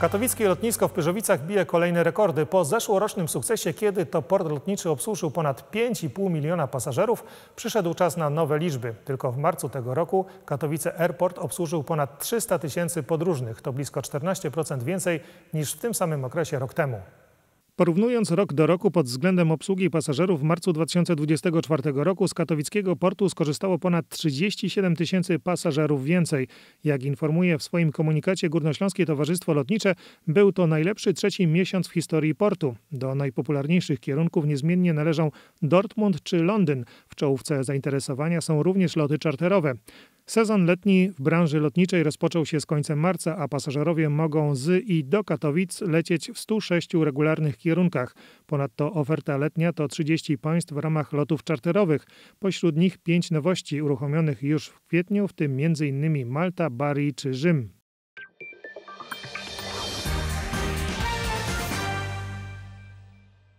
Katowickie lotnisko w Pyrzowicach bije kolejne rekordy. Po zeszłorocznym sukcesie, kiedy to port lotniczy obsłużył ponad 5,5 miliona pasażerów, przyszedł czas na nowe liczby. Tylko w marcu tego roku Katowice Airport obsłużył ponad 300 tysięcy podróżnych. To blisko 14% więcej niż w tym samym okresie rok temu. Porównując rok do roku pod względem obsługi pasażerów w marcu 2024 roku z katowickiego portu skorzystało ponad 37 tysięcy pasażerów więcej. Jak informuje w swoim komunikacie Górnośląskie Towarzystwo Lotnicze, był to najlepszy trzeci miesiąc w historii portu. Do najpopularniejszych kierunków niezmiennie należą Dortmund czy Londyn. W czołówce zainteresowania są również loty czarterowe. Sezon letni w branży lotniczej rozpoczął się z końcem marca, a pasażerowie mogą z i do Katowic lecieć w 106 regularnych kierunkach. Ponadto oferta letnia to 30 państw w ramach lotów czarterowych. Pośród nich 5 nowości uruchomionych już w kwietniu, w tym m.in. Malta, Bari czy Rzym.